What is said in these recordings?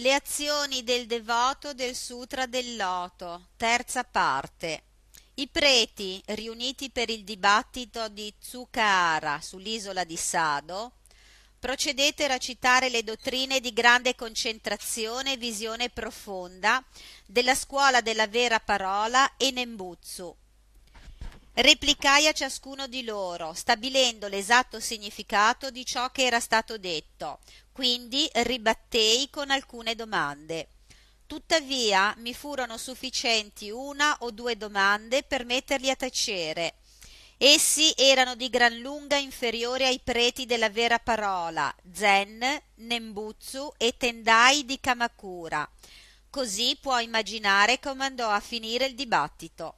Le azioni del devoto del Sutra del Loto, terza parte. I preti, riuniti per il dibattito di Tsukahara sull'isola di Sado, procedettero a citare le dottrine di grande concentrazione e visione profonda della scuola della vera parola e Nembutsu. Replicai a ciascuno di loro, stabilendo l'esatto significato di ciò che era stato detto, quindi ribattei con alcune domande. Tuttavia mi furono sufficienti una o due domande per metterli a tacere. Essi erano di gran lunga inferiori ai preti della vera parola, Zen, Nembutsu e Tendai di Kamakura. Così può immaginare come andò a finire il dibattito.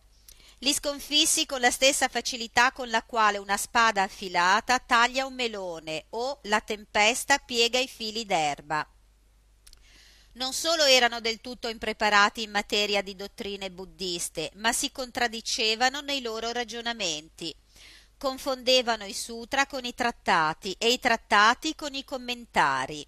Li sconfissi con la stessa facilità con la quale una spada affilata taglia un melone o la tempesta piega i fili d'erba. Non solo erano del tutto impreparati in materia di dottrine buddiste, ma si contraddicevano nei loro ragionamenti. Confondevano i sutra con i trattati e i trattati con i commentari.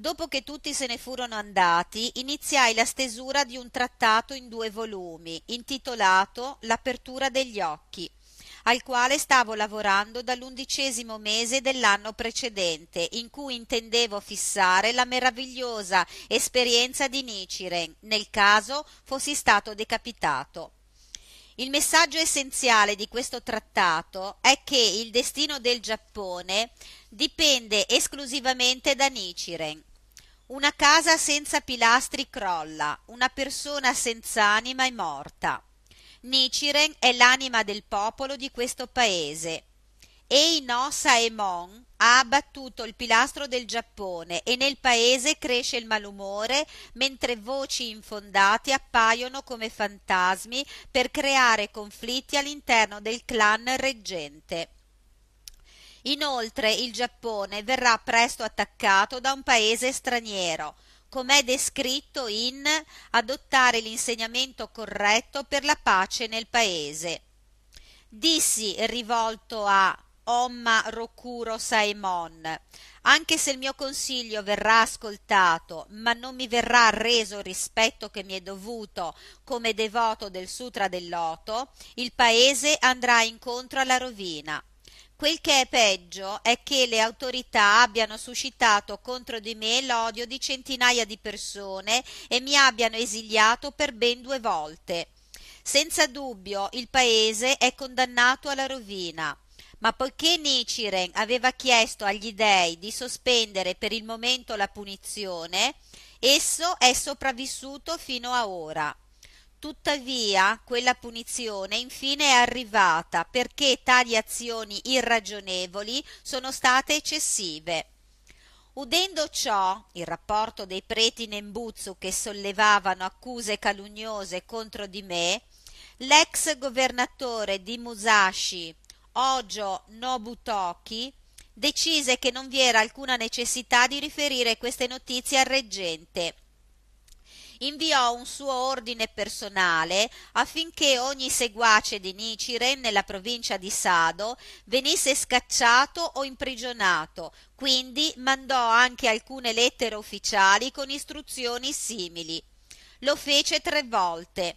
Dopo che tutti se ne furono andati, iniziai la stesura di un trattato in due volumi, intitolato L'apertura degli occhi, al quale stavo lavorando dall'undicesimo mese dell'anno precedente, in cui intendevo fissare la meravigliosa esperienza di Nichiren, nel caso fossi stato decapitato. Il messaggio essenziale di questo trattato è che il destino del Giappone dipende esclusivamente da Nichiren una casa senza pilastri crolla, una persona senza anima è morta. Nichiren è l'anima del popolo di questo paese. Ei no Saemon ha abbattuto il pilastro del Giappone e nel paese cresce il malumore mentre voci infondate appaiono come fantasmi per creare conflitti all'interno del clan reggente. Inoltre il Giappone verrà presto attaccato da un paese straniero, come è descritto in adottare l'insegnamento corretto per la pace nel paese. Dissi rivolto a Omma Rokuro Saemon, anche se il mio consiglio verrà ascoltato, ma non mi verrà reso il rispetto che mi è dovuto come devoto del Sutra del Loto, il paese andrà incontro alla rovina. Quel che è peggio è che le autorità abbiano suscitato contro di me l'odio di centinaia di persone e mi abbiano esiliato per ben due volte. Senza dubbio il paese è condannato alla rovina. Ma poiché Niciren aveva chiesto agli dei di sospendere per il momento la punizione, esso è sopravvissuto fino a ora. Tuttavia quella punizione infine è arrivata perché tali azioni irragionevoli sono state eccessive. Udendo ciò, il rapporto dei preti Nembuzzu che sollevavano accuse calunniose contro di me, l'ex governatore di Musashi, Ojo Nobutoki, decise che non vi era alcuna necessità di riferire queste notizie al reggente inviò un suo ordine personale affinché ogni seguace di Nicire nella provincia di Sado venisse scacciato o imprigionato, quindi mandò anche alcune lettere ufficiali con istruzioni simili. Lo fece tre volte.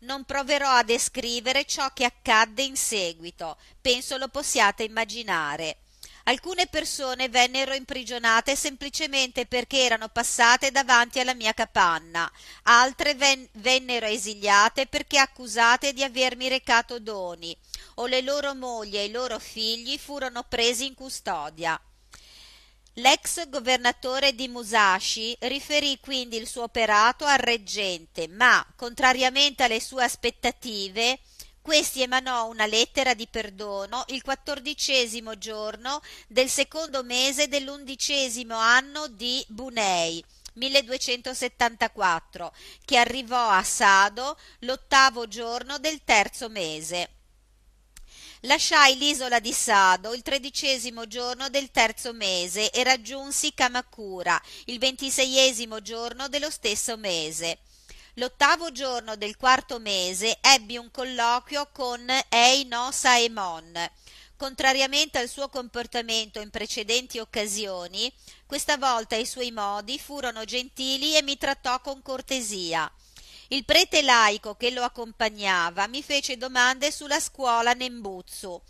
Non proverò a descrivere ciò che accadde in seguito, penso lo possiate immaginare. Alcune persone vennero imprigionate semplicemente perché erano passate davanti alla mia capanna, altre ven- vennero esiliate perché accusate di avermi recato doni, o le loro mogli e i loro figli furono presi in custodia. L'ex governatore di Musashi riferì quindi il suo operato al reggente, ma, contrariamente alle sue aspettative, questi emanò una lettera di perdono il quattordicesimo giorno del secondo mese dell'undicesimo anno di Bunei, 1274, che arrivò a Sado l'ottavo giorno del terzo mese. Lasciai l'isola di Sado il tredicesimo giorno del terzo mese e raggiunsi Kamakura il ventiseiesimo giorno dello stesso mese. L'ottavo giorno del quarto mese ebbi un colloquio con Eino Saemon. Contrariamente al suo comportamento in precedenti occasioni, questa volta i suoi modi furono gentili e mi trattò con cortesia. Il prete laico che lo accompagnava mi fece domande sulla scuola Nembutsu.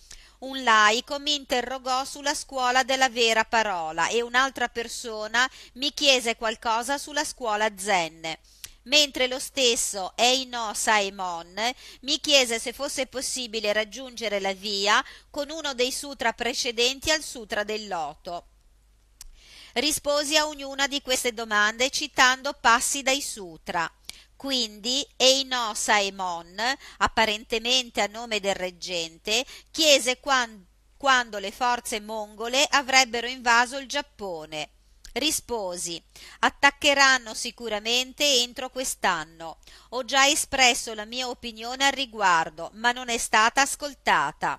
Un laico mi interrogò sulla scuola della vera parola e un'altra persona mi chiese qualcosa sulla scuola Zen mentre lo stesso Eino Saemon mi chiese se fosse possibile raggiungere la via con uno dei sutra precedenti al sutra del loto. Risposi a ognuna di queste domande citando passi dai sutra. Quindi Eino Saemon, apparentemente a nome del reggente, chiese quando, quando le forze mongole avrebbero invaso il Giappone. Risposi, attaccheranno sicuramente entro quest'anno. Ho già espresso la mia opinione al riguardo, ma non è stata ascoltata.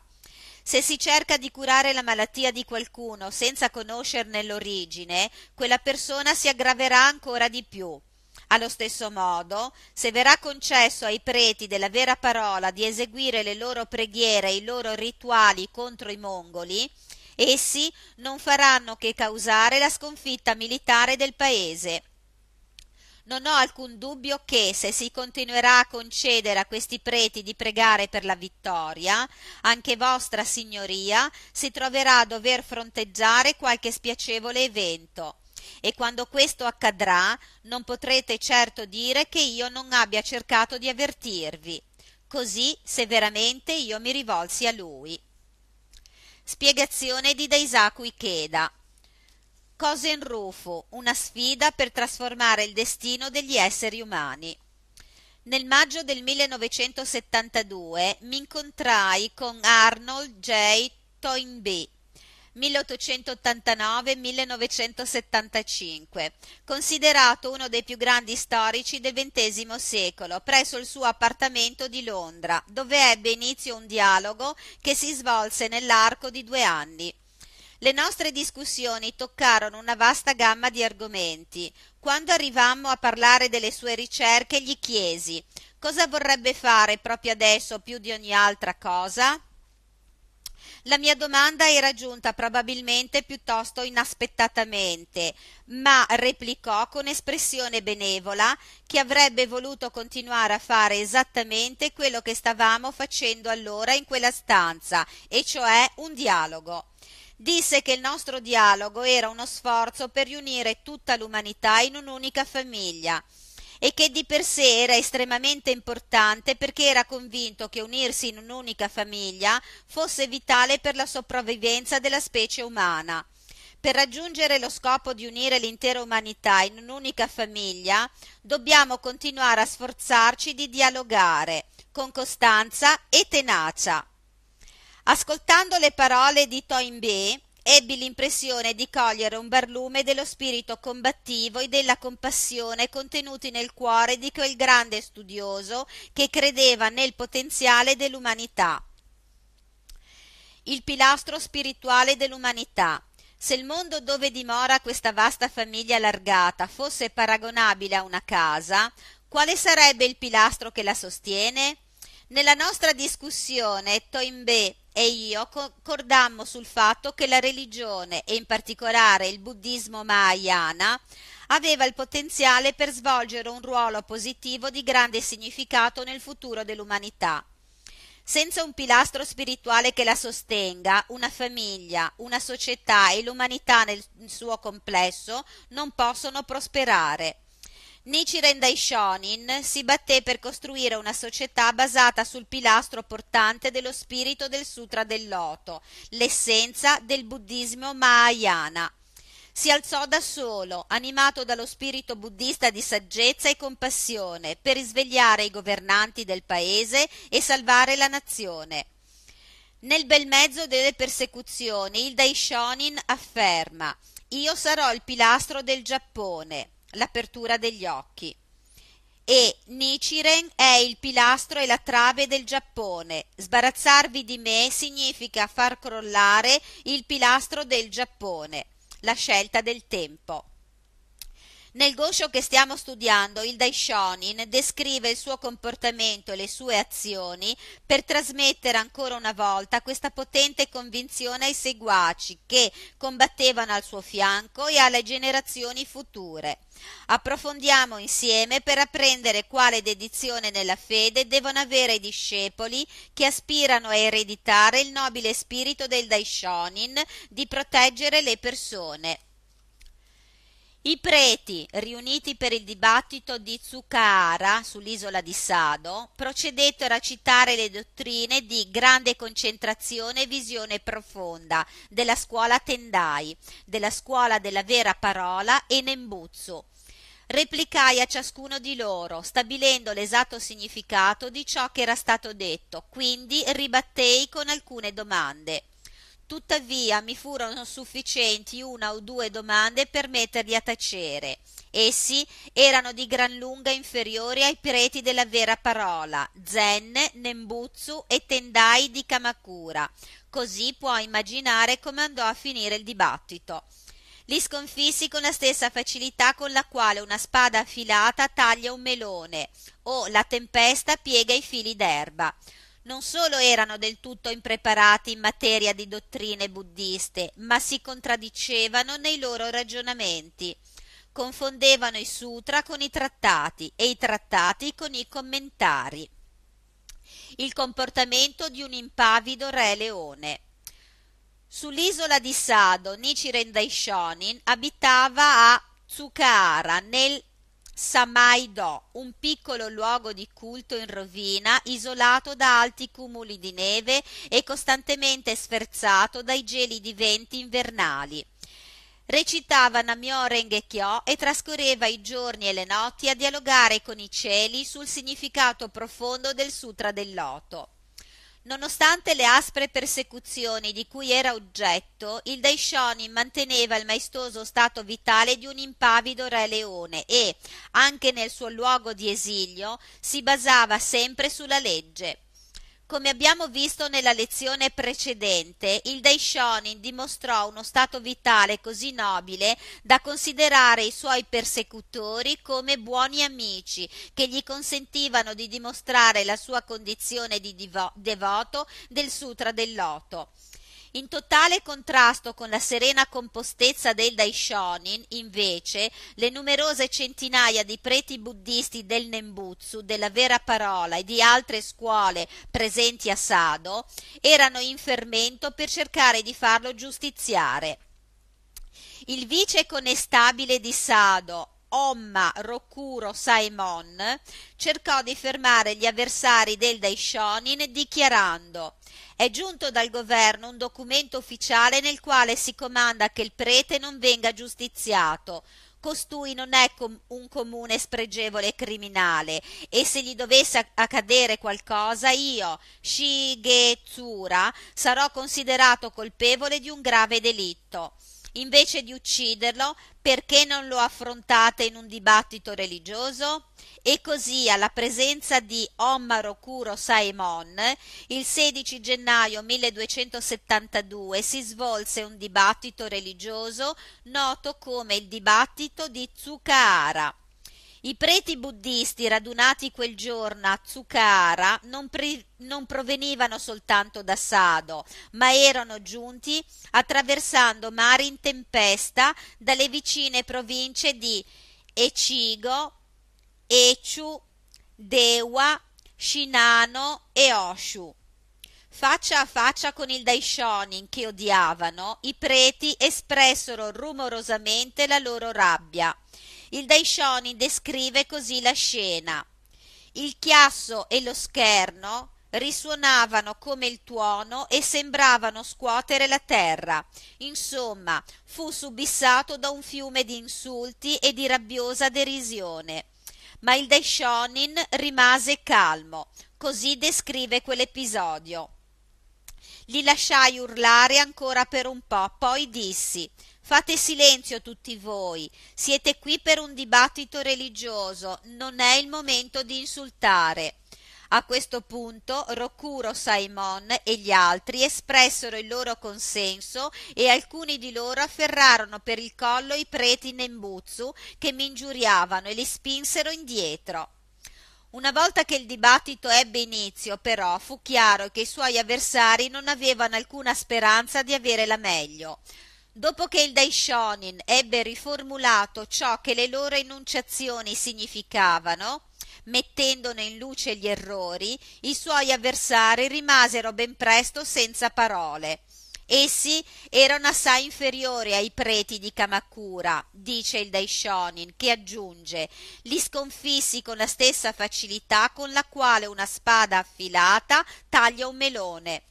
Se si cerca di curare la malattia di qualcuno senza conoscerne l'origine, quella persona si aggraverà ancora di più. Allo stesso modo, se verrà concesso ai preti della vera parola di eseguire le loro preghiere e i loro rituali contro i mongoli, Essi non faranno che causare la sconfitta militare del Paese. Non ho alcun dubbio che, se si continuerà a concedere a questi preti di pregare per la vittoria, anche vostra signoria si troverà a dover fronteggiare qualche spiacevole evento. E quando questo accadrà, non potrete certo dire che io non abbia cercato di avvertirvi. Così severamente io mi rivolsi a lui. Spiegazione di Daisaku Ikeda. Cosen Rufo, una sfida per trasformare il destino degli esseri umani. Nel maggio del 1972 mi incontrai con Arnold J. Toynbee, 1889-1975, considerato uno dei più grandi storici del XX secolo, presso il suo appartamento di Londra, dove ebbe inizio un dialogo che si svolse nell'arco di due anni. Le nostre discussioni toccarono una vasta gamma di argomenti. Quando arrivammo a parlare delle sue ricerche, gli chiesi cosa vorrebbe fare proprio adesso più di ogni altra cosa? La mia domanda era giunta probabilmente piuttosto inaspettatamente, ma replicò con espressione benevola che avrebbe voluto continuare a fare esattamente quello che stavamo facendo allora in quella stanza, e cioè un dialogo disse che il nostro dialogo era uno sforzo per riunire tutta l'umanità in un'unica famiglia e che di per sé era estremamente importante perché era convinto che unirsi in un'unica famiglia fosse vitale per la sopravvivenza della specie umana. Per raggiungere lo scopo di unire l'intera umanità in un'unica famiglia, dobbiamo continuare a sforzarci di dialogare con costanza e tenacia. Ascoltando le parole di Toynbee, ebbi l'impressione di cogliere un barlume dello spirito combattivo e della compassione contenuti nel cuore di quel grande studioso che credeva nel potenziale dell'umanità. Il pilastro spirituale dell'umanità. Se il mondo dove dimora questa vasta famiglia allargata fosse paragonabile a una casa, quale sarebbe il pilastro che la sostiene? Nella nostra discussione Toynbee e io concordammo sul fatto che la religione e in particolare il buddismo mahayana aveva il potenziale per svolgere un ruolo positivo di grande significato nel futuro dell'umanità. Senza un pilastro spirituale che la sostenga, una famiglia, una società e l'umanità nel suo complesso non possono prosperare. Nichiren Daishonin si batté per costruire una società basata sul pilastro portante dello spirito del Sutra del Loto, l'essenza del buddismo Mahayana. Si alzò da solo, animato dallo spirito buddista di saggezza e compassione, per risvegliare i governanti del paese e salvare la nazione. Nel bel mezzo delle persecuzioni, il Daishonin afferma: Io sarò il pilastro del Giappone l'apertura degli occhi. E Nichiren è il pilastro e la trave del Giappone. Sbarazzarvi di me significa far crollare il pilastro del Giappone, la scelta del tempo. Nel goscio che stiamo studiando, il Daishonin descrive il suo comportamento e le sue azioni per trasmettere ancora una volta questa potente convinzione ai seguaci che combattevano al suo fianco e alle generazioni future. Approfondiamo insieme per apprendere quale dedizione nella fede devono avere i discepoli che aspirano a ereditare il nobile spirito del Daishonin di proteggere le persone. I preti, riuniti per il dibattito di Zuccara sull'isola di Sado, procedettero a citare le dottrine di grande concentrazione e visione profonda della scuola Tendai, della scuola della vera parola e Nembuzzo. Replicai a ciascuno di loro, stabilendo l'esatto significato di ciò che era stato detto, quindi ribattei con alcune domande. Tuttavia mi furono sufficienti una o due domande per metterli a tacere. Essi erano di gran lunga inferiori ai preti della vera parola, Zen, Nembutsu e Tendai di Kamakura. Così puoi immaginare come andò a finire il dibattito. Li sconfissi con la stessa facilità con la quale una spada affilata taglia un melone o la tempesta piega i fili d'erba non solo erano del tutto impreparati in materia di dottrine buddiste, ma si contraddicevano nei loro ragionamenti. Confondevano i sutra con i trattati e i trattati con i commentari. Il comportamento di un impavido re leone. Sull'isola di Sado, Nichiren Daishonin abitava a Tsukara nel Samaidò, un piccolo luogo di culto in rovina, isolato da alti cumuli di neve e costantemente sferzato dai geli di venti invernali. Recitava Namio Rengekyo e trascorreva i giorni e le notti a dialogare con i cieli sul significato profondo del Sutra del Loto. Nonostante le aspre persecuzioni di cui era oggetto, il Daishonin manteneva il maestoso stato vitale di un impavido re leone e, anche nel suo luogo di esilio, si basava sempre sulla legge. Come abbiamo visto nella lezione precedente, il Daishonin dimostrò uno stato vitale così nobile da considerare i suoi persecutori come buoni amici che gli consentivano di dimostrare la sua condizione di devoto del Sutra del Loto. In totale contrasto con la serena compostezza del Daishonin, invece, le numerose centinaia di preti buddisti del Nembutsu, della vera parola e di altre scuole presenti a Sado, erano in fermento per cercare di farlo giustiziare. Il vice conestabile di Sado, Omma Rokuro Saemon cercò di fermare gli avversari del Daishonin dichiarando è giunto dal governo un documento ufficiale nel quale si comanda che il prete non venga giustiziato. Costui non è com un comune spregevole criminale e se gli dovesse accadere qualcosa io, Shigezura, sarò considerato colpevole di un grave delitto invece di ucciderlo, perché non lo affrontate in un dibattito religioso? E così alla presenza di Ommaro Curo Saemon, il 16 gennaio 1272 si svolse un dibattito religioso noto come il dibattito di Zuccara i preti buddisti radunati quel giorno a Tsukara non, pre- non provenivano soltanto da Sado, ma erano giunti attraversando mari in tempesta dalle vicine province di Echigo, Echu, Dewa, Shinano e Oshu. Faccia a faccia con il Daishonin che odiavano, i preti espressero rumorosamente la loro rabbia. Il Daishoni descrive così la scena. Il chiasso e lo scherno risuonavano come il tuono e sembravano scuotere la terra. Insomma, fu subissato da un fiume di insulti e di rabbiosa derisione. Ma il Daishonin rimase calmo, così descrive quell'episodio. Li lasciai urlare ancora per un po', poi dissi Fate silenzio tutti voi. Siete qui per un dibattito religioso, non è il momento di insultare. A questo punto Rokuro Saimon e gli altri espressero il loro consenso e alcuni di loro afferrarono per il collo i preti Nembutsu che mi ingiuriavano e li spinsero indietro. Una volta che il dibattito ebbe inizio, però, fu chiaro che i suoi avversari non avevano alcuna speranza di avere la meglio. Dopo che il Daishonin ebbe riformulato ciò che le loro enunciazioni significavano, mettendone in luce gli errori, i suoi avversari rimasero ben presto senza parole. Essi erano assai inferiori ai preti di Kamakura, dice il Daishonin, che aggiunge li sconfissi con la stessa facilità con la quale una spada affilata taglia un melone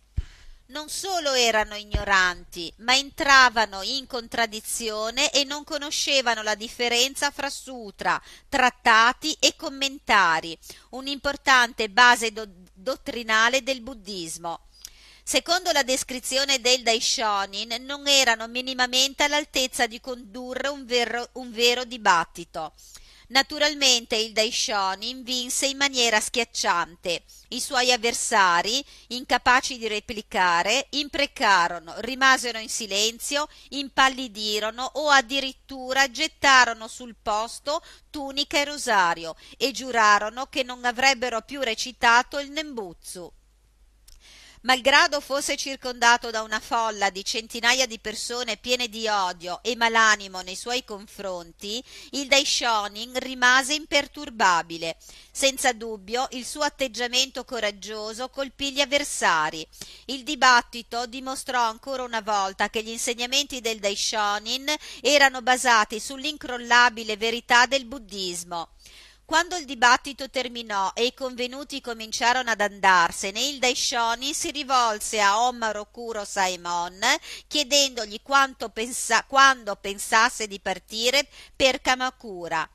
non solo erano ignoranti, ma entravano in contraddizione e non conoscevano la differenza fra sutra, trattati e commentari, un'importante base do dottrinale del buddismo. Secondo la descrizione del Daishonin, non erano minimamente all'altezza di condurre un vero, un vero dibattito. Naturalmente il Daishonin vinse in maniera schiacciante. I suoi avversari, incapaci di replicare, imprecarono, rimasero in silenzio, impallidirono o addirittura gettarono sul posto tunica e rosario e giurarono che non avrebbero più recitato il Nembutsu malgrado fosse circondato da una folla di centinaia di persone piene di odio e malanimo nei suoi confronti, il Daishonin rimase imperturbabile. Senza dubbio il suo atteggiamento coraggioso colpì gli avversari. Il dibattito dimostrò ancora una volta che gli insegnamenti del Daishonin erano basati sull'incrollabile verità del buddismo. Quando il dibattito terminò e i convenuti cominciarono ad andarsene, il Daishoni si rivolse a Omaro Kuro Saimon chiedendogli pensa quando pensasse di partire per Kamakura.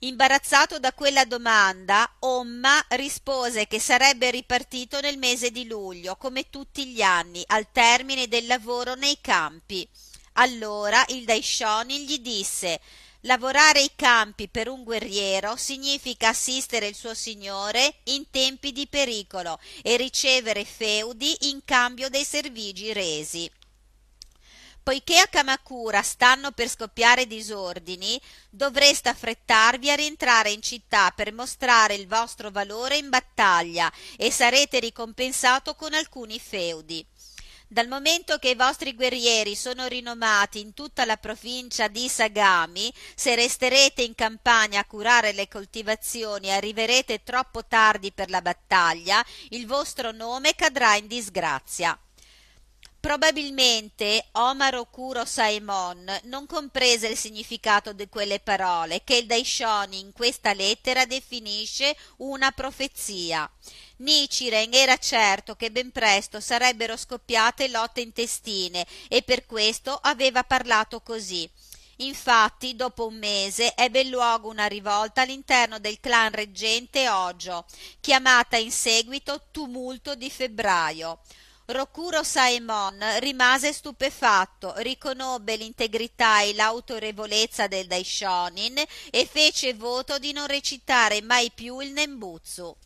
Imbarazzato da quella domanda, Omma rispose che sarebbe ripartito nel mese di luglio, come tutti gli anni, al termine del lavoro nei campi. Allora il Daishoni gli disse Lavorare i campi per un guerriero significa assistere il suo signore in tempi di pericolo e ricevere feudi in cambio dei servigi resi. Poiché a Kamakura stanno per scoppiare disordini, dovreste affrettarvi a rientrare in città per mostrare il vostro valore in battaglia e sarete ricompensato con alcuni feudi. Dal momento che i vostri guerrieri sono rinomati in tutta la provincia di Sagami, se resterete in campagna a curare le coltivazioni e arriverete troppo tardi per la battaglia, il vostro nome cadrà in disgrazia. Probabilmente Omar Okuro Saemon non comprese il significato di quelle parole che il Daishoni in questa lettera definisce una profezia. Nichiren era certo che ben presto sarebbero scoppiate lotte intestine e per questo aveva parlato così. Infatti, dopo un mese ebbe luogo una rivolta all'interno del clan reggente Ojo, chiamata in seguito tumulto di febbraio. Rokuro Saemon rimase stupefatto, riconobbe l'integrità e l'autorevolezza del Daishonin e fece voto di non recitare mai più il Nembutsu.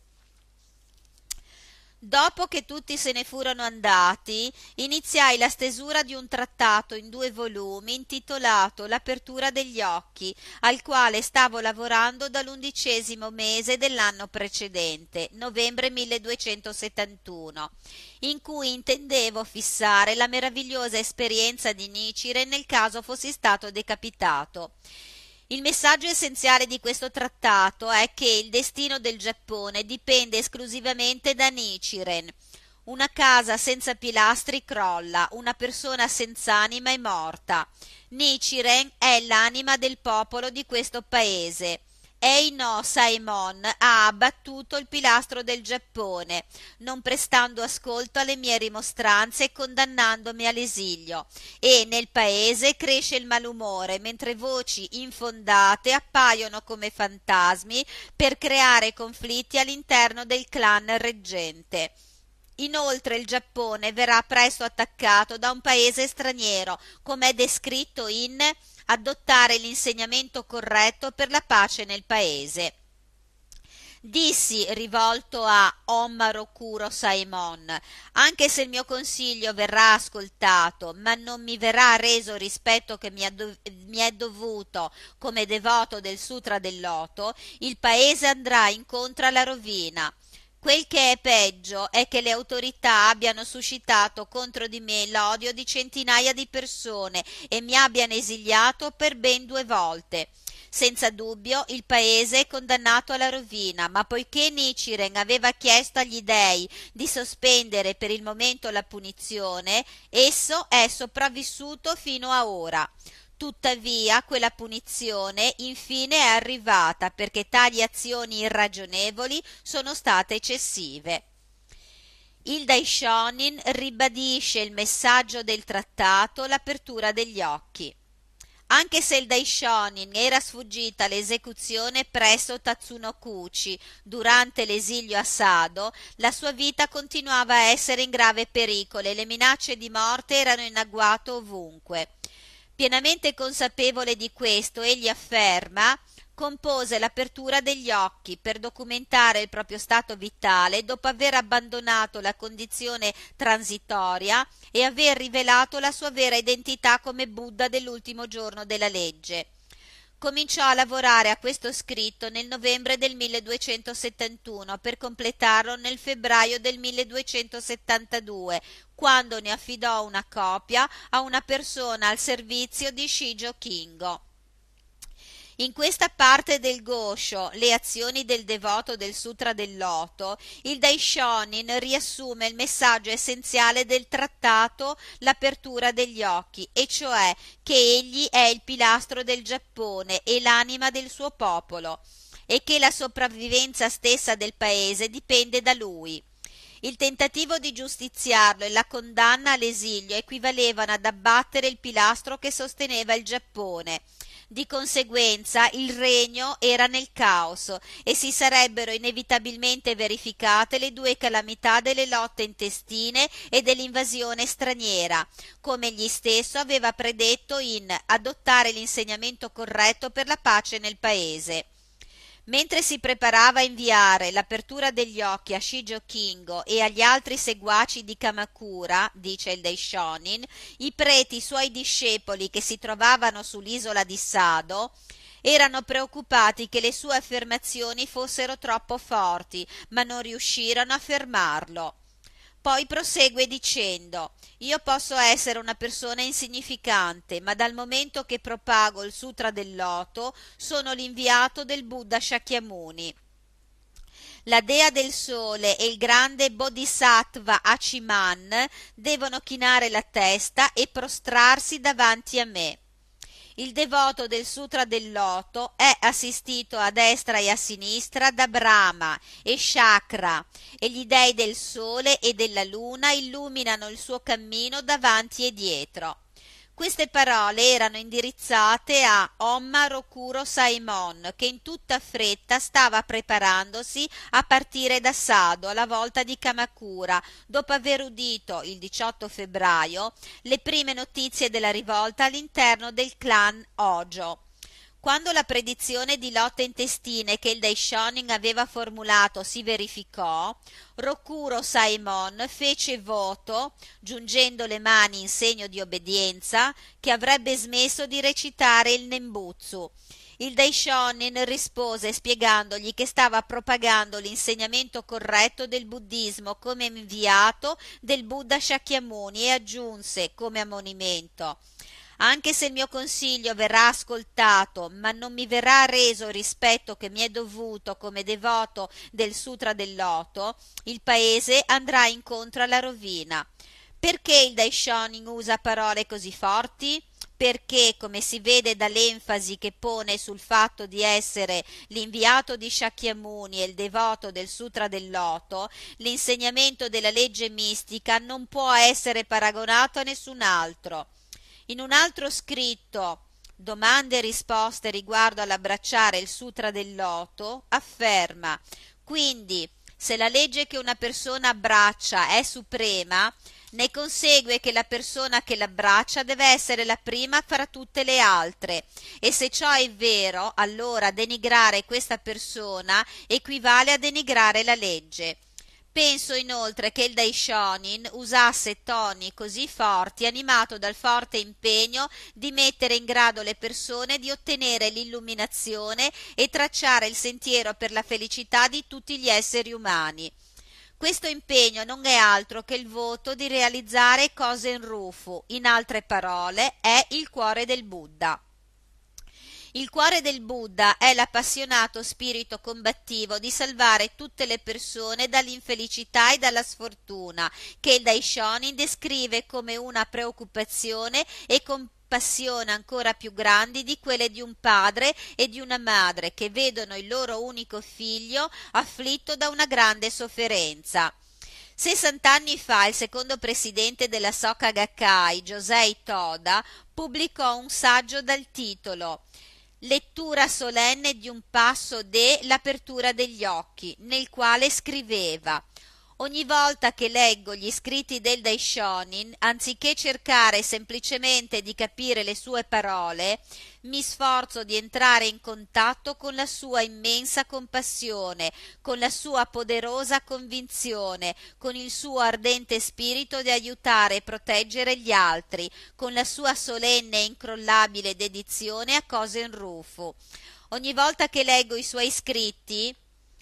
Dopo che tutti se ne furono andati, iniziai la stesura di un trattato in due volumi intitolato L'apertura degli occhi, al quale stavo lavorando dall'undicesimo mese dell'anno precedente, novembre 1271, in cui intendevo fissare la meravigliosa esperienza di Nicire nel caso fossi stato decapitato il messaggio essenziale di questo trattato è che il destino del Giappone dipende esclusivamente da Nichiren. Una casa senza pilastri crolla, una persona senza anima è morta. Nichiren è l'anima del popolo di questo paese. Eino Saemon ha abbattuto il pilastro del Giappone, non prestando ascolto alle mie rimostranze e condannandomi all'esilio. E nel paese cresce il malumore, mentre voci infondate appaiono come fantasmi per creare conflitti all'interno del clan reggente. Inoltre il Giappone verrà presto attaccato da un paese straniero, come è descritto in adottare l'insegnamento corretto per la pace nel paese. Dissi, rivolto a Omaro Kuro Saimon, anche se il mio consiglio verrà ascoltato, ma non mi verrà reso rispetto che mi, mi è dovuto come devoto del Sutra del Loto, il paese andrà incontro alla rovina. Quel che è peggio è che le autorità abbiano suscitato contro di me l'odio di centinaia di persone e mi abbiano esiliato per ben due volte. Senza dubbio il paese è condannato alla rovina, ma poiché Nichiren aveva chiesto agli dei di sospendere per il momento la punizione, esso è sopravvissuto fino a ora. Tuttavia quella punizione infine è arrivata perché tali azioni irragionevoli sono state eccessive. Il Daishonin ribadisce il messaggio del trattato l'apertura degli occhi. Anche se il Daishonin era sfuggita all'esecuzione presso Tatsunokuchi durante l'esilio a Sado, la sua vita continuava a essere in grave pericolo e le minacce di morte erano in agguato ovunque. Pienamente consapevole di questo, egli afferma compose l'apertura degli occhi per documentare il proprio stato vitale dopo aver abbandonato la condizione transitoria e aver rivelato la sua vera identità come Buddha dell'ultimo giorno della legge. Cominciò a lavorare a questo scritto nel novembre del 1271 per completarlo nel febbraio del 1272, quando ne affidò una copia a una persona al servizio di Shijo Kingo. In questa parte del Gosho, le azioni del devoto del Sutra del Loto, il Daishonin riassume il messaggio essenziale del trattato L'apertura degli occhi, e cioè che egli è il pilastro del Giappone e l'anima del suo popolo, e che la sopravvivenza stessa del paese dipende da lui. Il tentativo di giustiziarlo e la condanna all'esilio equivalevano ad abbattere il pilastro che sosteneva il Giappone di conseguenza il regno era nel caos e si sarebbero inevitabilmente verificate le due calamità delle lotte intestine e dell'invasione straniera, come egli stesso aveva predetto in adottare l'insegnamento corretto per la pace nel paese mentre si preparava a inviare l'apertura degli occhi a Shijo Kingo e agli altri seguaci di Kamakura, dice il Daishonin, i preti suoi discepoli che si trovavano sull'isola di Sado erano preoccupati che le sue affermazioni fossero troppo forti, ma non riuscirono a fermarlo. Poi prosegue dicendo Io posso essere una persona insignificante, ma dal momento che propago il Sutra del Loto sono l'inviato del Buddha Shakyamuni. La dea del sole e il grande bodhisattva Aciman devono chinare la testa e prostrarsi davanti a me. Il devoto del Sutra del Loto è assistito a destra e a sinistra da Brahma e Chakra e gli dei del Sole e della Luna illuminano il suo cammino davanti e dietro. Queste parole erano indirizzate a Ommaro Kuro Saimon, che in tutta fretta stava preparandosi a partire da Sado alla volta di Kamakura, dopo aver udito il 18 febbraio le prime notizie della rivolta all'interno del clan Ojo quando la predizione di lotte intestine che il Daishonin aveva formulato si verificò, Rokuro Saemon fece voto, giungendo le mani in segno di obbedienza, che avrebbe smesso di recitare il Nembutsu. Il Daishonin rispose spiegandogli che stava propagando l'insegnamento corretto del buddismo come inviato del Buddha Shakyamuni e aggiunse come ammonimento anche se il mio consiglio verrà ascoltato, ma non mi verrà reso il rispetto che mi è dovuto come devoto del Sutra del Loto, il paese andrà incontro alla rovina. Perché il Daishonin usa parole così forti? perché, come si vede dall'enfasi che pone sul fatto di essere l'inviato di Shakyamuni e il devoto del Sutra del Loto, l'insegnamento della legge mistica non può essere paragonato a nessun altro. In un altro scritto, domande e risposte riguardo all'abbracciare il sutra del loto, afferma quindi se la legge che una persona abbraccia è suprema, ne consegue che la persona che l'abbraccia deve essere la prima fra tutte le altre e se ciò è vero, allora denigrare questa persona equivale a denigrare la legge. Penso inoltre che il Daishonin usasse toni così forti animato dal forte impegno di mettere in grado le persone di ottenere l'illuminazione e tracciare il sentiero per la felicità di tutti gli esseri umani. Questo impegno non è altro che il voto di realizzare cose in rufu, in altre parole è il cuore del Buddha. Il cuore del Buddha è l'appassionato spirito combattivo di salvare tutte le persone dall'infelicità e dalla sfortuna, che il Daishonin descrive come una preoccupazione e compassione ancora più grandi di quelle di un padre e di una madre che vedono il loro unico figlio afflitto da una grande sofferenza. Sessant'anni fa il secondo presidente della Soka Gakkai, Josei Toda, pubblicò un saggio dal titolo lettura solenne di un passo de L'apertura degli occhi, nel quale scriveva Ogni volta che leggo gli scritti del Daishonin, anziché cercare semplicemente di capire le sue parole, mi sforzo di entrare in contatto con la sua immensa compassione, con la sua poderosa convinzione, con il suo ardente spirito di aiutare e proteggere gli altri, con la sua solenne e incrollabile dedizione a cose in rufo. Ogni volta che leggo i suoi scritti,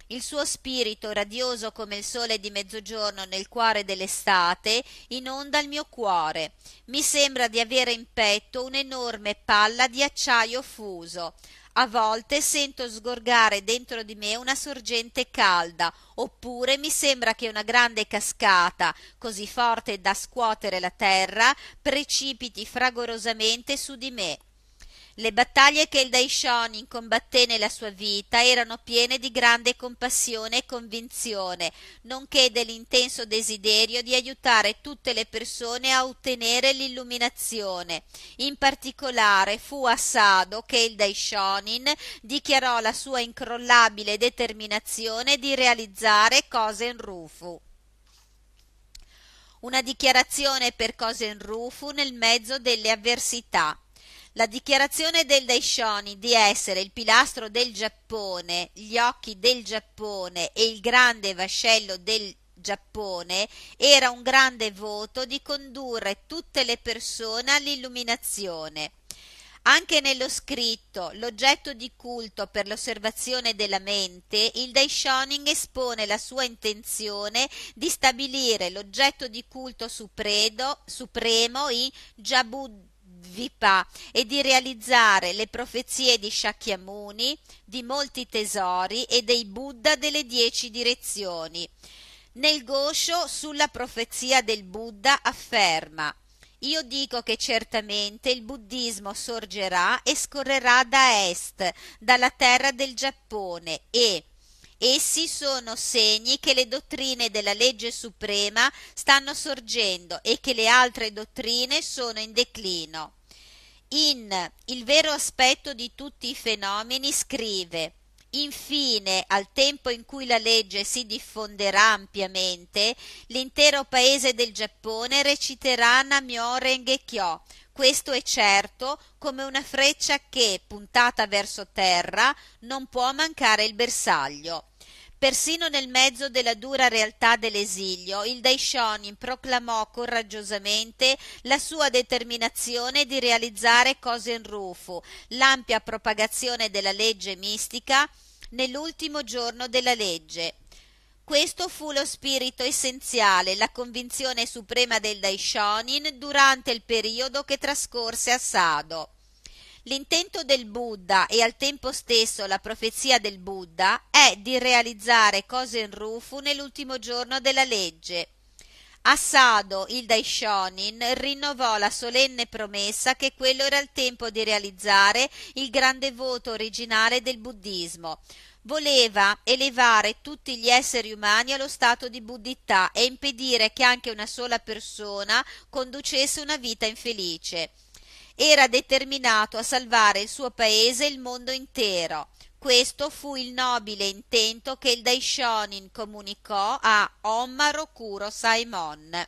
il suo spirito, radioso come il sole di mezzogiorno nel cuore dell'estate, inonda il mio cuore. Mi sembra di avere in petto un'enorme palla di acciaio fuso. A volte sento sgorgare dentro di me una sorgente calda, oppure mi sembra che una grande cascata, così forte da scuotere la terra, precipiti fragorosamente su di me. Le battaglie che il Daishonin combatté nella sua vita erano piene di grande compassione e convinzione, nonché dell'intenso desiderio di aiutare tutte le persone a ottenere l'illuminazione. In particolare fu a Sado che il Daishonin dichiarò la sua incrollabile determinazione di realizzare Cosenrufu una dichiarazione per Cosenrufu nel mezzo delle avversità. La dichiarazione del Daishoni di essere il pilastro del Giappone, gli occhi del Giappone e il grande vascello del Giappone era un grande voto di condurre tutte le persone all'illuminazione. Anche nello scritto, l'oggetto di culto per l'osservazione della mente, il Daishonin espone la sua intenzione di stabilire l'oggetto di culto supredo, supremo in Jabuddha Vipa e di realizzare le profezie di Shakyamuni, di molti tesori e dei Buddha delle dieci direzioni. Nel Gosho sulla profezia del Buddha afferma io dico che certamente il buddismo sorgerà e scorrerà da est, dalla terra del Giappone e, Essi sono segni che le dottrine della legge suprema stanno sorgendo e che le altre dottrine sono in declino. In Il vero aspetto di tutti i fenomeni scrive Infine, al tempo in cui la legge si diffonderà ampiamente, l'intero paese del Giappone reciterà Namyo Rengekyo questo è certo, come una freccia che, puntata verso terra, non può mancare il bersaglio. Persino nel mezzo della dura realtà dell'esilio, il Daishonin proclamò coraggiosamente la sua determinazione di realizzare Rufu, l'ampia propagazione della legge mistica, nell'ultimo giorno della legge, questo fu lo spirito essenziale, la convinzione suprema del Daishonin durante il periodo che trascorse a Sado. L'intento del Buddha e al tempo stesso la profezia del Buddha è di realizzare Kosen Rufu nell'ultimo giorno della legge. A Sado il Daishonin rinnovò la solenne promessa che quello era il tempo di realizzare il grande voto originale del buddismo, voleva elevare tutti gli esseri umani allo stato di buddità e impedire che anche una sola persona conducesse una vita infelice. Era determinato a salvare il suo paese e il mondo intero. Questo fu il nobile intento che il Daishonin comunicò a Omaro Kuro Saimon.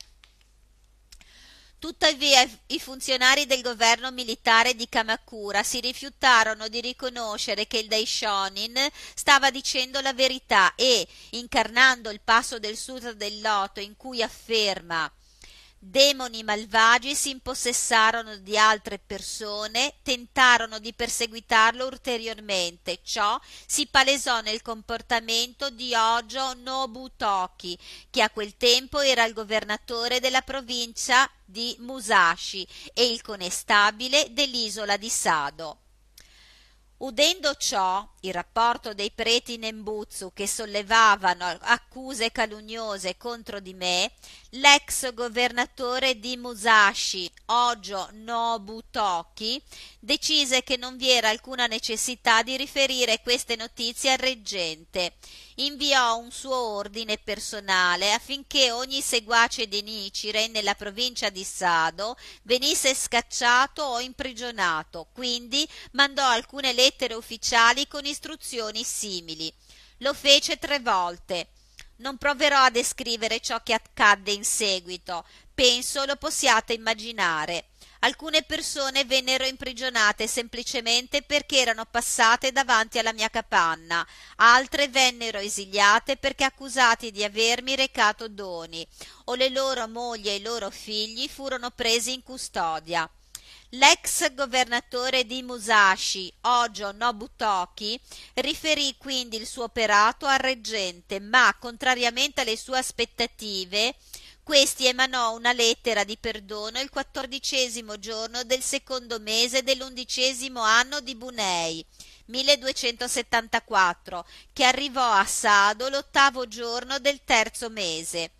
Tuttavia i funzionari del governo militare di Kamakura si rifiutarono di riconoscere che il Daishonin stava dicendo la verità e, incarnando il passo del Sutra del Loto in cui afferma Demoni malvagi si impossessarono di altre persone, tentarono di perseguitarlo ulteriormente. Ciò si palesò nel comportamento di Ojo Nobutoki, che a quel tempo era il governatore della provincia di Musashi e il conestabile dell'isola di Sado. Udendo ciò, il rapporto dei preti Nembutsu che sollevavano accuse calunniose contro di me, l'ex governatore di Musashi, Ojo Nobutoki, decise che non vi era alcuna necessità di riferire queste notizie al reggente inviò un suo ordine personale affinché ogni seguace di Nicire nella provincia di Sado venisse scacciato o imprigionato, quindi mandò alcune lettere ufficiali con istruzioni simili. Lo fece tre volte. Non proverò a descrivere ciò che accadde in seguito, penso lo possiate immaginare. Alcune persone vennero imprigionate semplicemente perché erano passate davanti alla mia capanna, altre vennero esiliate perché accusate di avermi recato doni, o le loro mogli e i loro figli furono presi in custodia. L'ex governatore di Musashi, Ojo Nobutoki, riferì quindi il suo operato al reggente, ma, contrariamente alle sue aspettative, questi emanò una lettera di perdono il quattordicesimo giorno del secondo mese dell'undicesimo anno di Bunei, 1274, che arrivò a Sado l'ottavo giorno del terzo mese.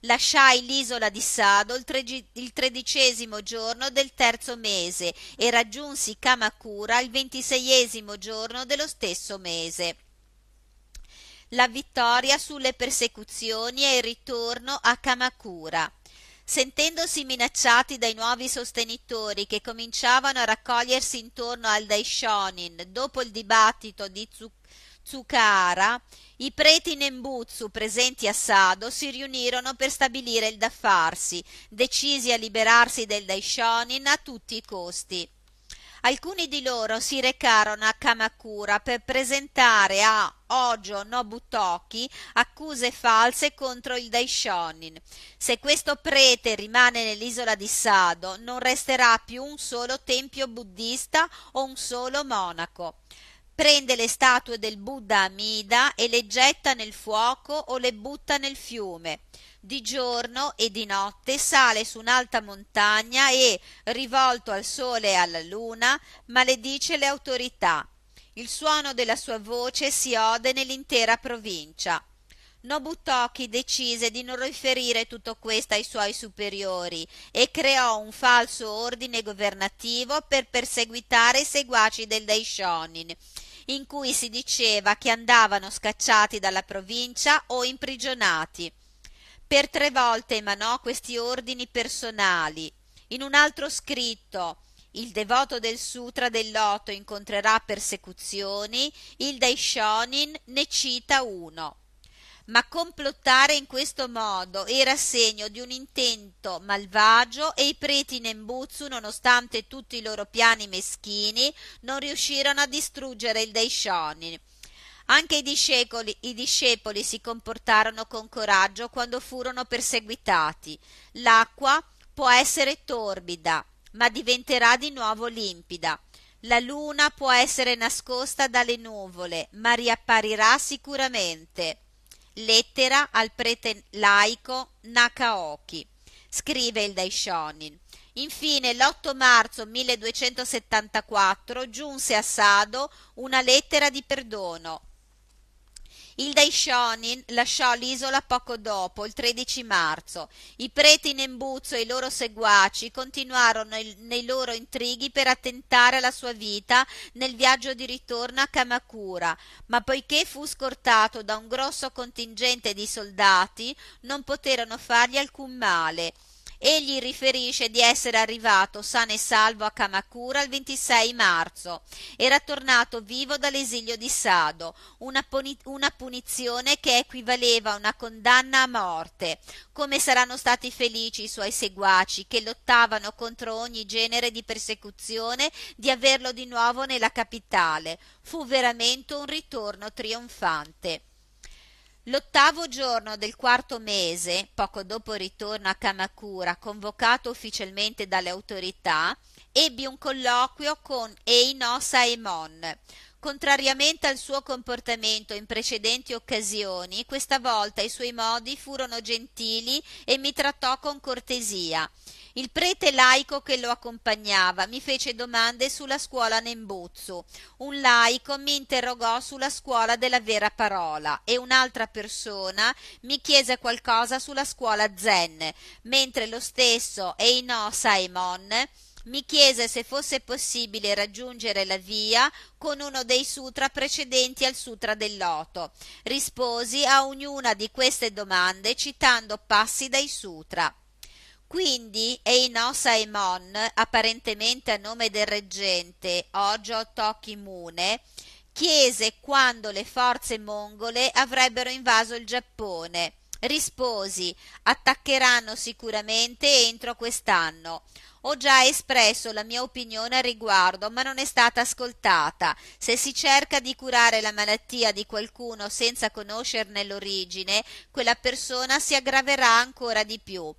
Lasciai l'isola di Sado il, tredicesimo giorno del terzo mese e raggiunsi Kamakura il ventiseiesimo giorno dello stesso mese la vittoria sulle persecuzioni e il ritorno a Kamakura. Sentendosi minacciati dai nuovi sostenitori che cominciavano a raccogliersi intorno al Daishonin dopo il dibattito di Tsukara, i preti Nembutsu presenti a Sado si riunirono per stabilire il da farsi, decisi a liberarsi del Daishonin a tutti i costi. Alcuni di loro si recarono a Kamakura per presentare a Ojo Nobutoki accuse false contro il Daishonin. Se questo prete rimane nell'isola di Sado, non resterà più un solo tempio buddista o un solo monaco. Prende le statue del Buddha Amida e le getta nel fuoco o le butta nel fiume di giorno e di notte sale su un'alta montagna e, rivolto al sole e alla luna, maledice le autorità. Il suono della sua voce si ode nell'intera provincia. Nobutoki decise di non riferire tutto questo ai suoi superiori e creò un falso ordine governativo per perseguitare i seguaci del Daishonin, in cui si diceva che andavano scacciati dalla provincia o imprigionati per tre volte emanò questi ordini personali. In un altro scritto il devoto del Sutra del Loto incontrerà persecuzioni, il dai Shonin ne cita uno. Ma complottare in questo modo era segno di un intento malvagio e i preti Nembutsu, nonostante tutti i loro piani meschini, non riuscirono a distruggere il dai Shonin anche i discepoli, i discepoli si comportarono con coraggio quando furono perseguitati. L'acqua può essere torbida, ma diventerà di nuovo limpida. La luna può essere nascosta dalle nuvole, ma riapparirà sicuramente. Lettera al prete laico Nakaoki, scrive il Daishonin. Infine, l'8 marzo 1274 giunse a Sado una lettera di perdono il Daishonin lasciò l'isola poco dopo, il 13 marzo. I preti Nembuzzo e i loro seguaci continuarono nei loro intrighi per attentare alla sua vita nel viaggio di ritorno a Kamakura, ma poiché fu scortato da un grosso contingente di soldati, non poterono fargli alcun male Egli riferisce di essere arrivato sano e salvo a Kamakura il 26 marzo. Era tornato vivo dall'esilio di Sado, una, una punizione che equivaleva a una condanna a morte. Come saranno stati felici i suoi seguaci che lottavano contro ogni genere di persecuzione di averlo di nuovo nella capitale. Fu veramente un ritorno trionfante. L'ottavo giorno del quarto mese, poco dopo il ritorno a Kamakura, convocato ufficialmente dalle autorità, ebbi un colloquio con Eino Saemon. Contrariamente al suo comportamento in precedenti occasioni, questa volta i suoi modi furono gentili e mi trattò con cortesia. Il prete laico che lo accompagnava mi fece domande sulla scuola Nembozzo, un laico mi interrogò sulla scuola della vera parola e un'altra persona mi chiese qualcosa sulla scuola Zen, mentre lo stesso Eino Saemon mi chiese se fosse possibile raggiungere la via con uno dei sutra precedenti al sutra del loto. Risposi a ognuna di queste domande citando passi dai sutra. Quindi Einosa Emon, apparentemente a nome del reggente Ojo Tokimune, chiese quando le forze mongole avrebbero invaso il Giappone. Risposi, attaccheranno sicuramente entro quest'anno. Ho già espresso la mia opinione a riguardo, ma non è stata ascoltata. Se si cerca di curare la malattia di qualcuno senza conoscerne l'origine, quella persona si aggraverà ancora di più.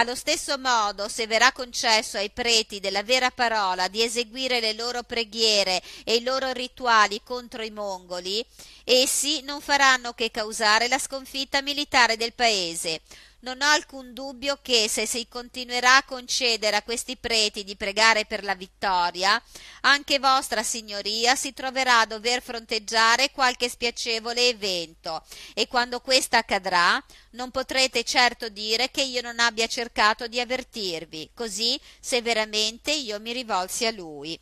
Allo stesso modo, se verrà concesso ai preti della vera parola di eseguire le loro preghiere e i loro rituali contro i mongoli, essi non faranno che causare la sconfitta militare del paese, non ho alcun dubbio che se si continuerà a concedere a questi preti di pregare per la vittoria, anche vostra signoria si troverà a dover fronteggiare qualche spiacevole evento e quando questo accadrà non potrete certo dire che io non abbia cercato di avvertirvi, così severamente io mi rivolsi a lui.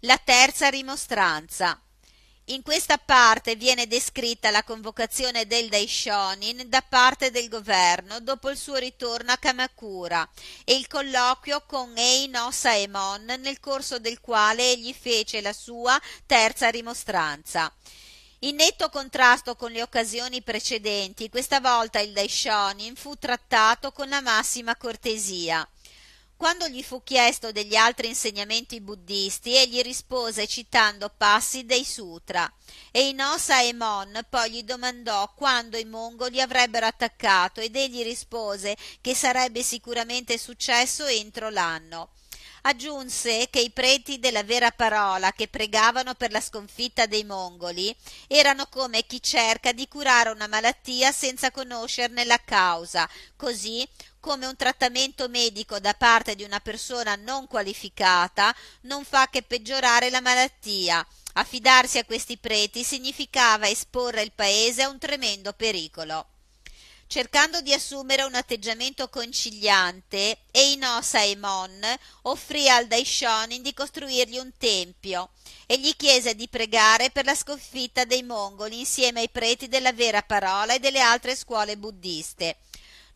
La terza rimostranza. In questa parte viene descritta la convocazione del Daishonin da parte del governo dopo il suo ritorno a Kamakura e il colloquio con Eino Saemon nel corso del quale egli fece la sua terza rimostranza. In netto contrasto con le occasioni precedenti, questa volta il Daishonin fu trattato con la massima cortesia quando gli fu chiesto degli altri insegnamenti buddisti, egli rispose citando passi dei sutra, e Inosa e Mon poi gli domandò quando i mongoli avrebbero attaccato ed egli rispose che sarebbe sicuramente successo entro l'anno aggiunse che i preti della vera parola che pregavano per la sconfitta dei mongoli erano come chi cerca di curare una malattia senza conoscerne la causa, così come un trattamento medico da parte di una persona non qualificata non fa che peggiorare la malattia. Affidarsi a questi preti significava esporre il paese a un tremendo pericolo cercando di assumere un atteggiamento conciliante, Einosa Saemon offrì al Daishonin di costruirgli un tempio e gli chiese di pregare per la sconfitta dei mongoli insieme ai preti della vera parola e delle altre scuole buddiste.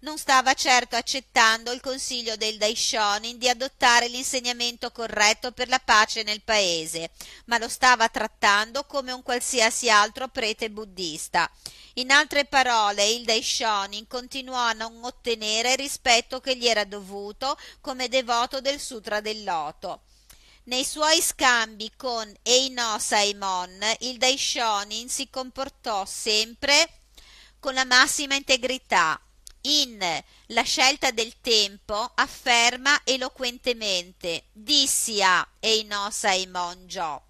Non stava certo accettando il consiglio del Daishonin di adottare l'insegnamento corretto per la pace nel paese, ma lo stava trattando come un qualsiasi altro prete buddista in altre parole, il Daishonin continuò a non ottenere il rispetto che gli era dovuto come devoto del Sutra del Loto. Nei suoi scambi con Eino Saimon, il Daishonin si comportò sempre con la massima integrità. In La scelta del tempo afferma eloquentemente: Dissi a Eino Saimon Gio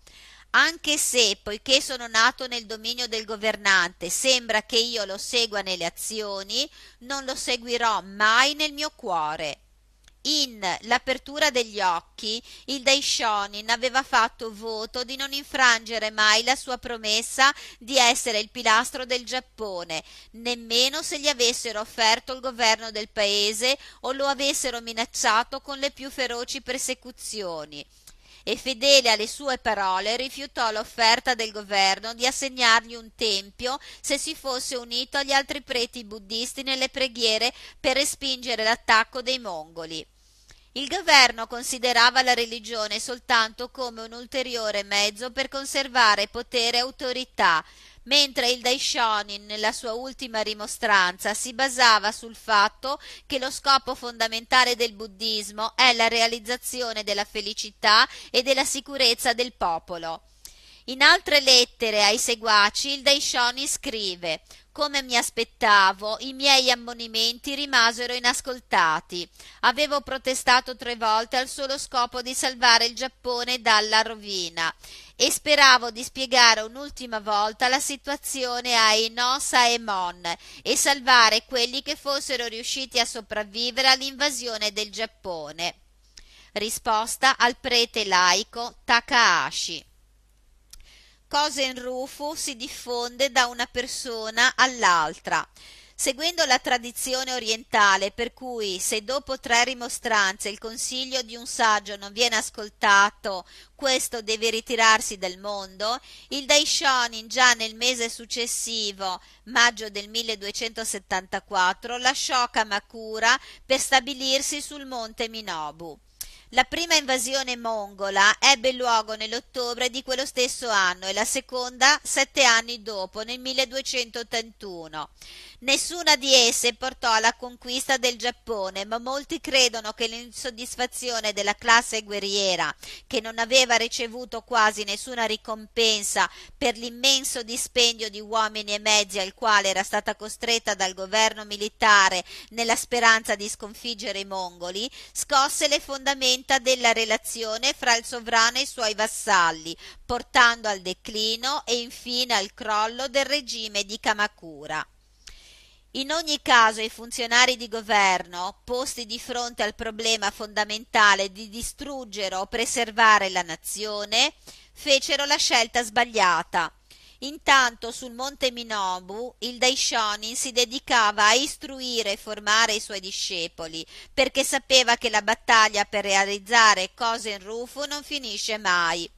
anche se, poiché sono nato nel dominio del governante, sembra che io lo segua nelle azioni, non lo seguirò mai nel mio cuore. In L'apertura degli occhi, il Daishonin aveva fatto voto di non infrangere mai la sua promessa di essere il pilastro del Giappone, nemmeno se gli avessero offerto il governo del paese o lo avessero minacciato con le più feroci persecuzioni e fedele alle sue parole rifiutò l'offerta del governo di assegnargli un tempio se si fosse unito agli altri preti buddisti nelle preghiere per respingere l'attacco dei mongoli. Il governo considerava la religione soltanto come un ulteriore mezzo per conservare potere e autorità, mentre il Daishonin nella sua ultima rimostranza si basava sul fatto che lo scopo fondamentale del buddismo è la realizzazione della felicità e della sicurezza del popolo. In altre lettere ai seguaci il Daishoni scrive come mi aspettavo, i miei ammonimenti rimasero inascoltati. Avevo protestato tre volte al solo scopo di salvare il Giappone dalla rovina e speravo di spiegare un'ultima volta la situazione ai No Saemon e salvare quelli che fossero riusciti a sopravvivere all'invasione del Giappone. Risposta al prete laico Takahashi. Cosenrufu si diffonde da una persona all'altra, seguendo la tradizione orientale per cui se dopo tre rimostranze il consiglio di un saggio non viene ascoltato, questo deve ritirarsi dal mondo, il Daishonin già nel mese successivo, maggio del 1274, lasciò Kamakura per stabilirsi sul monte Minobu. La prima invasione mongola ebbe luogo nell'ottobre di quello stesso anno e la seconda sette anni dopo, nel 1281. Nessuna di esse portò alla conquista del Giappone, ma molti credono che l'insoddisfazione della classe guerriera, che non aveva ricevuto quasi nessuna ricompensa per l'immenso dispendio di uomini e mezzi al quale era stata costretta dal governo militare nella speranza di sconfiggere i mongoli, scosse le fondamenta della relazione fra il sovrano e i suoi vassalli, portando al declino e infine al crollo del regime di Kamakura. In ogni caso i funzionari di governo, posti di fronte al problema fondamentale di distruggere o preservare la nazione, fecero la scelta sbagliata. Intanto sul monte Minobu il Daishonin si dedicava a istruire e formare i suoi discepoli, perché sapeva che la battaglia per realizzare cose in Kosenrufu non finisce mai.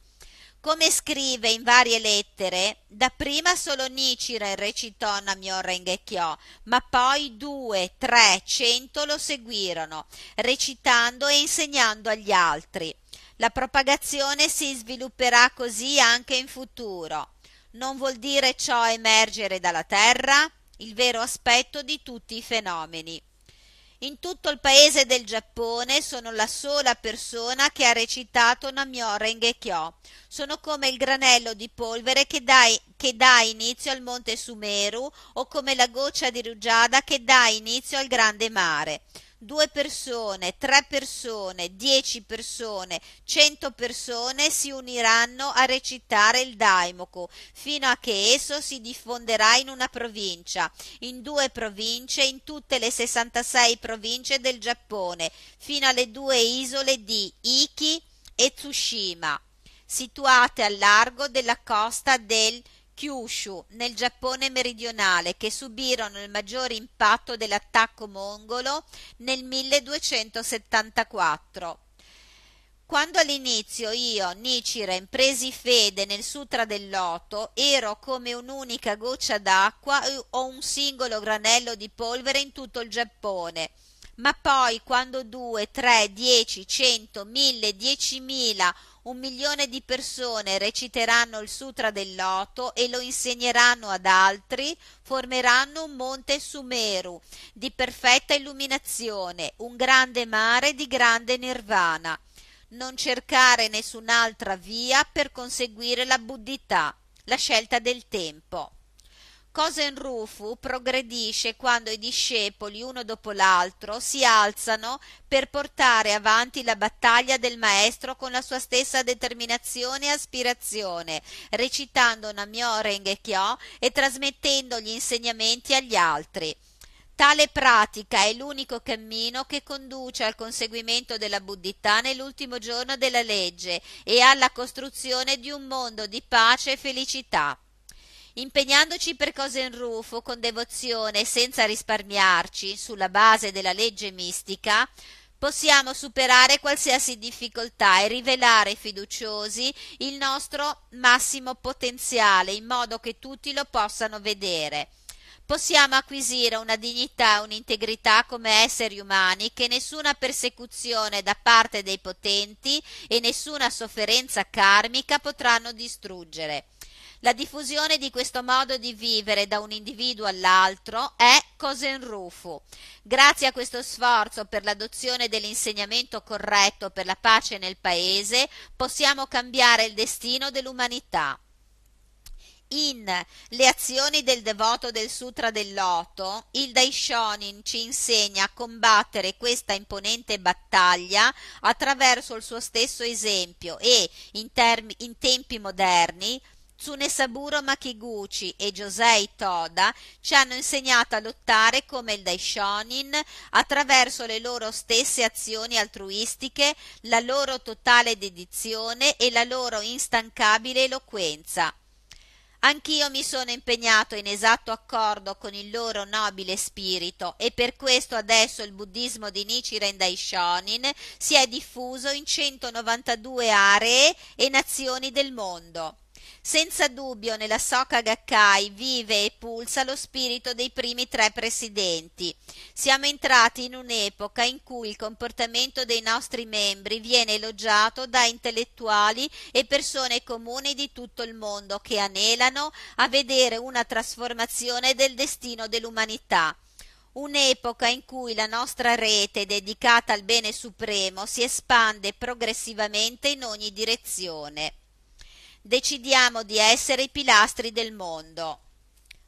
Come scrive in varie lettere, dapprima solo Nichiren recitò Namion Rengekyo, ma poi due, tre, cento lo seguirono, recitando e insegnando agli altri. La propagazione si svilupperà così anche in futuro. Non vuol dire ciò emergere dalla terra? Il vero aspetto di tutti i fenomeni. In tutto il paese del Giappone sono la sola persona che ha recitato Namyo Rengekyo. Sono come il granello di polvere che dà, che dà inizio al monte Sumeru o come la goccia di rugiada che dà inizio al grande mare due persone, tre persone, dieci persone, cento persone si uniranno a recitare il Daimoku fino a che esso si diffonderà in una provincia, in due province, in tutte le 66 province del Giappone, fino alle due isole di Iki e Tsushima, situate al largo della costa del Giappone Kyushu, nel Giappone meridionale, che subirono il maggior impatto dell'attacco mongolo nel 1274. Quando all'inizio io, Nichiren, presi fede nel Sutra del Loto, ero come un'unica goccia d'acqua o un singolo granello di polvere in tutto il Giappone. Ma poi, quando due, tre, dieci, cento, mille, diecimila un milione di persone reciteranno il Sutra del Loto e lo insegneranno ad altri, formeranno un monte Sumeru di perfetta illuminazione, un grande mare di grande nirvana. Non cercare nessun'altra via per conseguire la buddhità, la scelta del tempo. Cosenrufu progredisce quando i discepoli, uno dopo l'altro, si alzano per portare avanti la battaglia del Maestro con la sua stessa determinazione e aspirazione, recitando Namyo Rengekyo e trasmettendo gli insegnamenti agli altri. Tale pratica è l'unico cammino che conduce al conseguimento della buddhità nell'ultimo giorno della legge e alla costruzione di un mondo di pace e felicità impegnandoci per cose in rufo con devozione e senza risparmiarci, sulla base della legge mistica, possiamo superare qualsiasi difficoltà e rivelare fiduciosi il nostro massimo potenziale in modo che tutti lo possano vedere. Possiamo acquisire una dignità e un'integrità come esseri umani che nessuna persecuzione da parte dei potenti e nessuna sofferenza karmica potranno distruggere. La diffusione di questo modo di vivere da un individuo all'altro è Cosenrufu. Grazie a questo sforzo per l'adozione dell'insegnamento corretto per la pace nel paese, possiamo cambiare il destino dell'umanità. In Le azioni del devoto del Sutra del Loto, il Daishonin ci insegna a combattere questa imponente battaglia attraverso il suo stesso esempio e, in, in tempi moderni, Tsunesaburo Makiguchi e Josei Toda ci hanno insegnato a lottare come il Daishonin attraverso le loro stesse azioni altruistiche, la loro totale dedizione e la loro instancabile eloquenza. Anch'io mi sono impegnato in esatto accordo con il loro nobile spirito e per questo adesso il buddismo di Nichiren Daishonin si è diffuso in 192 aree e nazioni del mondo. Senza dubbio nella Soka Gakkai vive e pulsa lo spirito dei primi tre presidenti. Siamo entrati in un'epoca in cui il comportamento dei nostri membri viene elogiato da intellettuali e persone comuni di tutto il mondo che anelano a vedere una trasformazione del destino dell'umanità un'epoca in cui la nostra rete dedicata al bene supremo si espande progressivamente in ogni direzione decidiamo di essere i pilastri del mondo.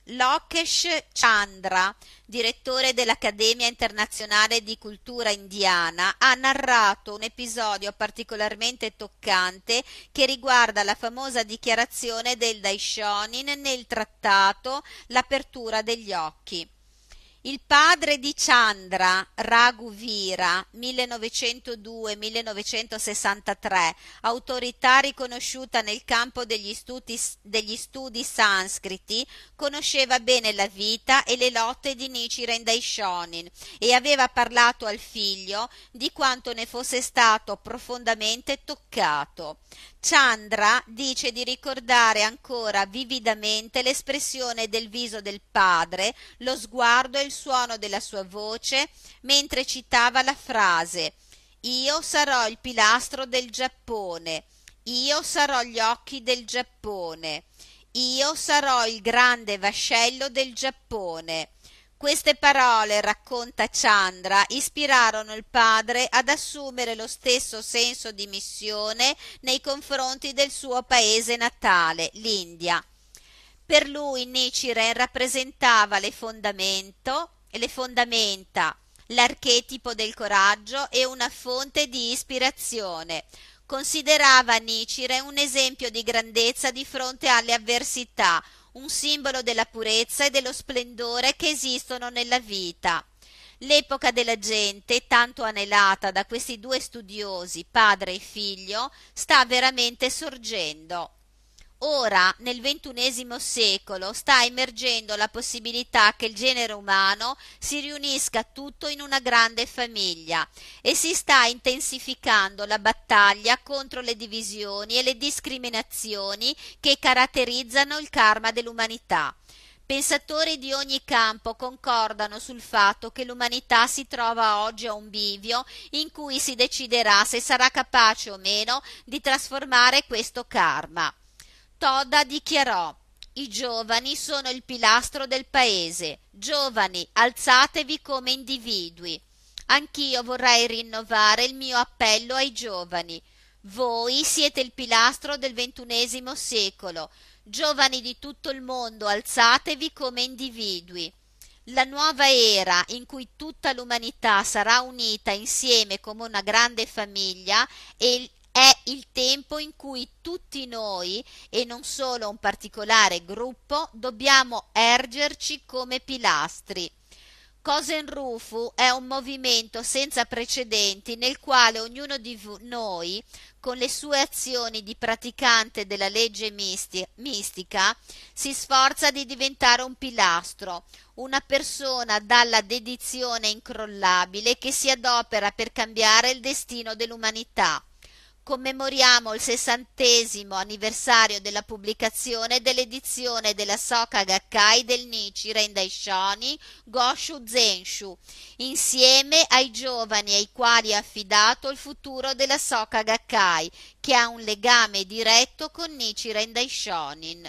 Lokesh Chandra, direttore dell'Accademia internazionale di cultura indiana, ha narrato un episodio particolarmente toccante che riguarda la famosa dichiarazione del Daishonin nel trattato L'apertura degli occhi. Il padre di Chandra, Raghuvira, 1902-1963, autorità riconosciuta nel campo degli studi, degli studi, sanscriti, conosceva bene la vita e le lotte di Nichiren Daishonin e aveva parlato al figlio di quanto ne fosse stato profondamente toccato. Chandra dice di ricordare ancora vividamente l'espressione del viso del padre, lo sguardo e il suono della sua voce mentre citava la frase Io sarò il pilastro del Giappone, io sarò gli occhi del Giappone, io sarò il grande vascello del Giappone. Queste parole, racconta Chandra, ispirarono il padre ad assumere lo stesso senso di missione nei confronti del suo paese natale, l'India. Per lui Nichiren rappresentava le, le fondamenta, l'archetipo del coraggio e una fonte di ispirazione. Considerava Nichiren un esempio di grandezza di fronte alle avversità, un simbolo della purezza e dello splendore che esistono nella vita. L'epoca della gente, tanto anelata da questi due studiosi, padre e figlio, sta veramente sorgendo. Ora, nel ventunesimo secolo, sta emergendo la possibilità che il genere umano si riunisca tutto in una grande famiglia e si sta intensificando la battaglia contro le divisioni e le discriminazioni che caratterizzano il karma dell'umanità. Pensatori di ogni campo concordano sul fatto che l'umanità si trova oggi a un bivio in cui si deciderà se sarà capace o meno di trasformare questo karma. Toda dichiarò i giovani sono il pilastro del paese. Giovani, alzatevi come individui. Anch'io vorrei rinnovare il mio appello ai giovani. Voi siete il pilastro del ventunesimo secolo. Giovani di tutto il mondo, alzatevi come individui. La nuova era in cui tutta l'umanità sarà unita insieme come una grande famiglia è è il tempo in cui tutti noi, e non solo un particolare gruppo, dobbiamo ergerci come pilastri. Cosen Rufu è un movimento senza precedenti nel quale ognuno di noi, con le sue azioni di praticante della legge mistica, si sforza di diventare un pilastro, una persona dalla dedizione incrollabile che si adopera per cambiare il destino dell'umanità commemoriamo il sessantesimo anniversario della pubblicazione dell'edizione della Soka Gakkai del Nichi Rendai Daishoni Goshu Zenshu, insieme ai giovani ai quali è affidato il futuro della Soka Gakkai, che ha un legame diretto con Nichi Rendai Daishonin.